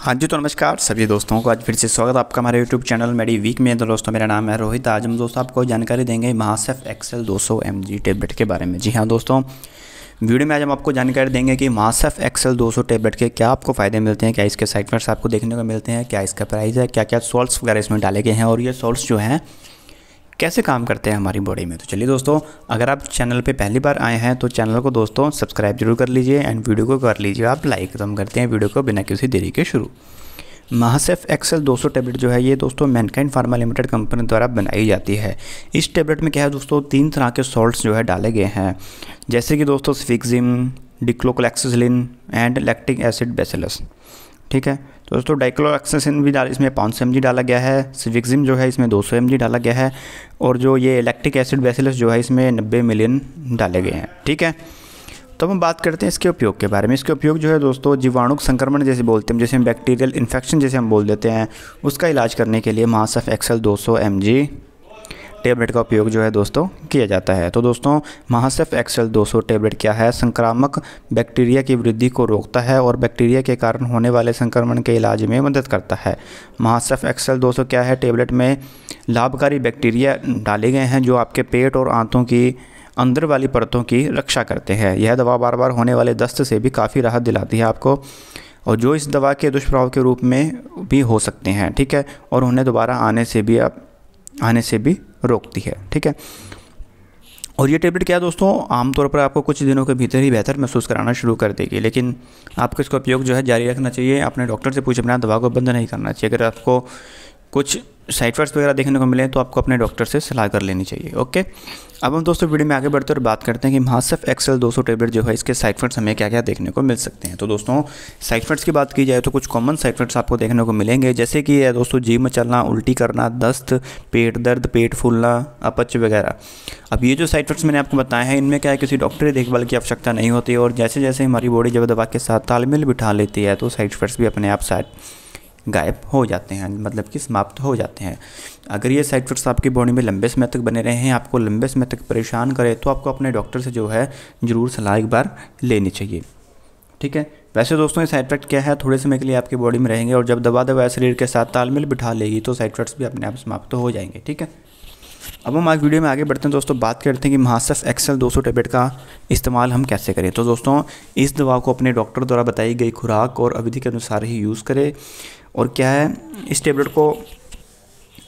हाँ जी तो नमस्कार सभी दोस्तों को आज फिर से स्वागत आपका हमारे YouTube चैनल मेडी वीक में तो दोस्तों मेरा नाम है रोहित आज हम दोस्तों आपको जानकारी देंगे महासेफ एक्सेल 200 सौ एम टेबलेट के बारे में जी हाँ दोस्तों वीडियो में आज हम आपको जानकारी देंगे कि महासेफ एक्सेल 200 टेबलेट के क्या आपको फ़ायदे मिलते हैं क्या इसके साइटमेंट्स आपको देखने को मिलते हैं क्या इसका प्राइस है क्या क्या सॉल्ट्स वगैरह इसमें डाले गए हैं और ये सॉल्ट जो हैं कैसे काम करते हैं हमारी बॉडी में तो चलिए दोस्तों अगर आप चैनल पे पहली बार आए हैं तो चैनल को दोस्तों सब्सक्राइब जरूर कर लीजिए एंड वीडियो को कर लीजिए आप लाइक तो हम करते हैं वीडियो को बिना किसी देरी के शुरू महासेफ एक्सेल 200 टैबलेट जो है ये दोस्तों मैनकाइंड फार्मा लिमिटेड कंपनी द्वारा बनाई जाती है इस टैबलेट में क्या है दोस्तों तीन तरह के सॉल्ट्स जो है डाले गए हैं जैसे कि दोस्तों cefixime dicloxacillin and lactic acid bacillus ठीक है तो दोस्तों डाइक्लोक्सेसिन भी डाल इसमें पाँच सौ डाला गया है सिविक्सिम जो है इसमें दो सौ डाला गया है और जो ये इलेक्ट्रिक एसिड बेसिलस जो है इसमें नब्बे मिलियन डाले गए हैं ठीक है तो हम बात करते हैं इसके उपयोग के बारे में इसके उपयोग जो है दोस्तों जीवाणु संक्रमण जैसे बोलते हैं जैसे हम बैक्टीरियल इन्फेक्शन जैसे हम बोल देते हैं उसका इलाज करने के लिए महासफ एक्सल 200 सौ टेबलेट का उपयोग जो है दोस्तों किया जाता है तो दोस्तों महासेफ एक्सेल 200 टेबलेट क्या है संक्रामक बैक्टीरिया की वृद्धि को रोकता है और बैक्टीरिया के कारण होने वाले संक्रमण के इलाज में मदद करता है महासेफ एक्सेल 200 क्या है टेबलेट में लाभकारी बैक्टीरिया डाले गए हैं जो आपके पेट और आंतों की अंदर वाली परतों की रक्षा करते हैं यह दवा बार बार होने वाले दस्त से भी काफ़ी राहत दिलाती है आपको और जो इस दवा के दुष्प्रभाव के रूप में भी हो सकते हैं ठीक है और उन्हें दोबारा आने से भी आप आने से भी रोकती है ठीक है और ये टेबलेट क्या दोस्तों आमतौर पर आपको कुछ दिनों के भीतर ही बेहतर महसूस कराना शुरू कर देगी लेकिन आपको इसका उपयोग जो है जारी रखना चाहिए अपने डॉक्टर से पूछ अपना दवा को बंद नहीं करना चाहिए अगर आपको कुछ साइड इफेक्ट्स वगैरह देखने को मिले तो आपको अपने डॉक्टर से सलाह कर लेनी चाहिए ओके अब हम दोस्तों वीडियो में आगे बढ़ते और बात करते हैं कि महासफ एक्सेल 200 टेबलेट जो है इसके साइड इफेक्ट्स हमें क्या क्या देखने को मिल सकते हैं तो दोस्तों साइड इफेक्ट्स की बात की जाए तो कुछ कॉमन इफेक्ट्स आपको देखने को मिलेंगे जैसे कि दोस्तों जी चलना उल्टी करना दस्त पेट दर्द पेट फूलना अपच वगैरह अब ये जो साइड इफेक्ट्स मैंने आपको बताए हैं इनमें क्या है किसी डॉक्टरी देखभाल की आवश्यकता नहीं होती और जैसे जैसे हमारी बॉडी जब दवा के साथ तालमेल बिठा लेती है तो साइड इफेक्ट्स भी अपने आप साइड गायब हो जाते हैं मतलब कि समाप्त हो जाते हैं अगर ये साइड इफेक्ट्स आपकी बॉडी में लंबे समय तक बने रहे हैं आपको लंबे समय तक परेशान करें तो आपको अपने डॉक्टर से जो है ज़रूर सलाह एक बार लेनी चाहिए ठीक है वैसे दोस्तों ये साइड इफेक्ट क्या है थोड़े समय के लिए आपकी बॉडी में रहेंगे और जब दवा दवा शरीर के साथ तालमेल बिठा लेगी तो साइड इफेक्ट्स भी अपने आप समाप्त हो जाएंगे ठीक है अब हम आज वीडियो में आगे बढ़ते हैं दोस्तों बात करते हैं कि महासफ एक्सल 200 टेबलेट का इस्तेमाल हम कैसे करें तो दोस्तों इस दवा को अपने डॉक्टर द्वारा बताई गई खुराक और अवधि के अनुसार ही यूज़ करें और क्या है इस टेबलेट को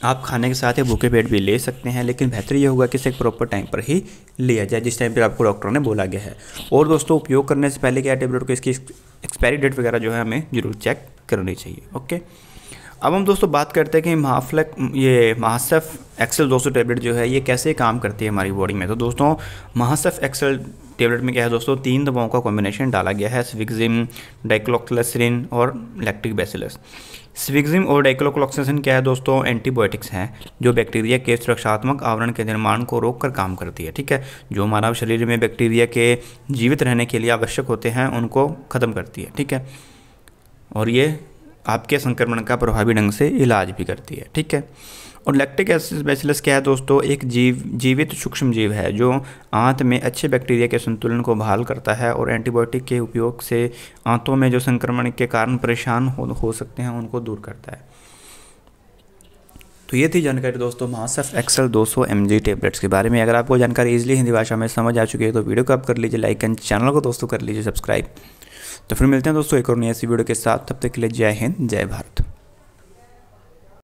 आप खाने के साथ या भूखे पेट भी ले सकते हैं लेकिन बेहतर यह होगा कि इसे एक प्रॉपर टाइम पर ही लिया जाए जिस टाइम पर आपको डॉक्टर ने बोला गया है और दोस्तों उपयोग करने से पहले क्या टेबलेट को इसकी एक्सपायरी डेट वगैरह जो है हमें ज़रूर चेक करनी चाहिए ओके अब हम दोस्तों बात करते हैं कि महाफ्लक ये महासफ एक्सेल 200 टेबलेट जो है ये कैसे काम करती है हमारी बॉडी में तो दोस्तों महासफ एक्सेल टेबलेट में क्या है दोस्तों तीन दवाओं का कॉम्बिनेशन डाला गया है स्विगजिम डाइक्लोक्लेसरिन और लैक्टिक बेसिलस स्विगजिम और डाइक्लोक्लोक्सिन क्या है दोस्तों एंटीबायोटिक्स हैं जो बैक्टीरिया के सुरक्षात्मक आवरण के निर्माण को रोक कर काम करती है ठीक है जो मानव शरीर में बैक्टीरिया के जीवित रहने के लिए आवश्यक होते हैं उनको ख़त्म करती है ठीक है और ये आपके संक्रमण का प्रभावी ढंग से इलाज भी करती है ठीक है और लैक्टिक एसिड बैसिलस क्या है दोस्तों एक जीव जीवित सूक्ष्म जीव है जो आंत में अच्छे बैक्टीरिया के संतुलन को बहाल करता है और एंटीबायोटिक के उपयोग से आंतों में जो संक्रमण के कारण परेशान हो, हो सकते हैं उनको दूर करता है तो ये थी जानकारी दोस्तों महासफ एक्सल 200 सौ टेबलेट्स के बारे में अगर आपको जानकारी इजिली हिंदी भाषा में समझ आ चुकी है तो वीडियो को आप कर लीजिए लाइक एंड चैनल को दोस्तों कर लीजिए सब्सक्राइब तो फिर मिलते हैं दोस्तों एक और नई ऐसी वीडियो के साथ तब तक के लिए जय हिंद जय भारत